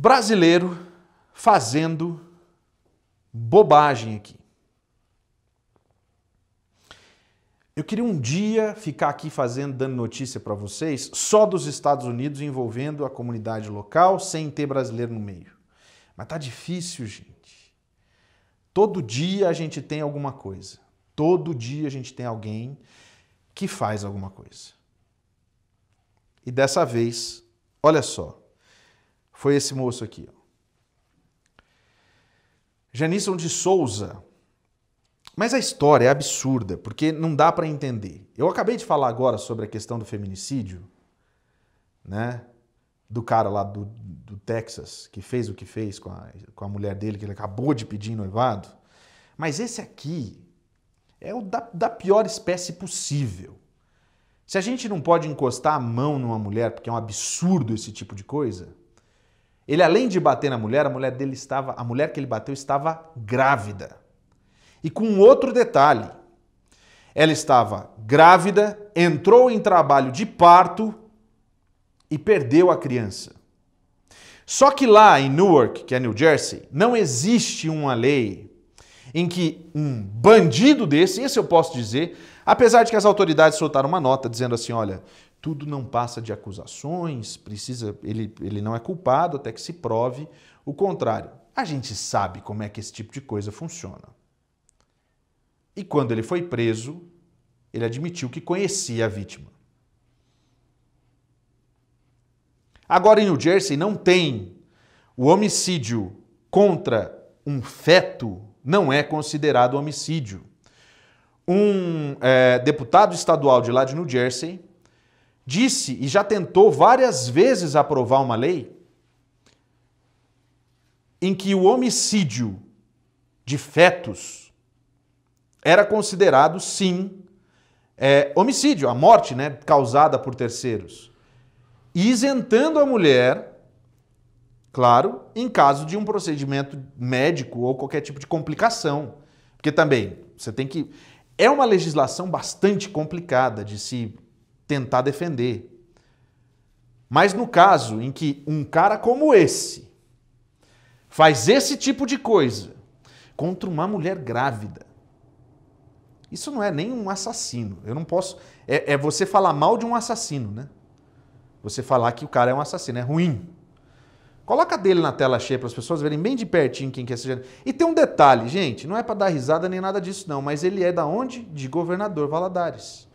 brasileiro fazendo bobagem aqui. Eu queria um dia ficar aqui fazendo, dando notícia para vocês, só dos Estados Unidos envolvendo a comunidade local, sem ter brasileiro no meio. Mas tá difícil, gente. Todo dia a gente tem alguma coisa. Todo dia a gente tem alguém que faz alguma coisa. E dessa vez, olha só foi esse moço aqui. Janisson de Souza. Mas a história é absurda, porque não dá para entender. Eu acabei de falar agora sobre a questão do feminicídio, né? Do cara lá do, do Texas, que fez o que fez com a, com a mulher dele, que ele acabou de pedir noivado. Mas esse aqui é o da, da pior espécie possível. Se a gente não pode encostar a mão numa mulher, porque é um absurdo esse tipo de coisa, ele além de bater na mulher, a mulher dele estava, a mulher que ele bateu estava grávida. E com outro detalhe, ela estava grávida, entrou em trabalho de parto e perdeu a criança. Só que lá em Newark, que é New Jersey, não existe uma lei em que um bandido desse, isso eu posso dizer, apesar de que as autoridades soltaram uma nota dizendo assim, olha, tudo não passa de acusações, precisa ele, ele não é culpado até que se prove o contrário. A gente sabe como é que esse tipo de coisa funciona. E quando ele foi preso, ele admitiu que conhecia a vítima. Agora em New Jersey não tem o homicídio contra um feto não é considerado homicídio. Um é, deputado estadual de lá de New Jersey disse e já tentou várias vezes aprovar uma lei em que o homicídio de fetos era considerado, sim, é, homicídio, a morte né, causada por terceiros, isentando a mulher, claro, em caso de um procedimento médico ou qualquer tipo de complicação. Porque também você tem que. É uma legislação bastante complicada de se tentar defender. Mas no caso em que um cara como esse faz esse tipo de coisa contra uma mulher grávida, isso não é nem um assassino. Eu não posso. É, é você falar mal de um assassino, né? Você falar que o cara é um assassino, é ruim. Coloca dele na tela cheia para as pessoas verem bem de pertinho quem que é esse seja. E tem um detalhe, gente, não é para dar risada nem nada disso não, mas ele é da onde? De Governador Valadares.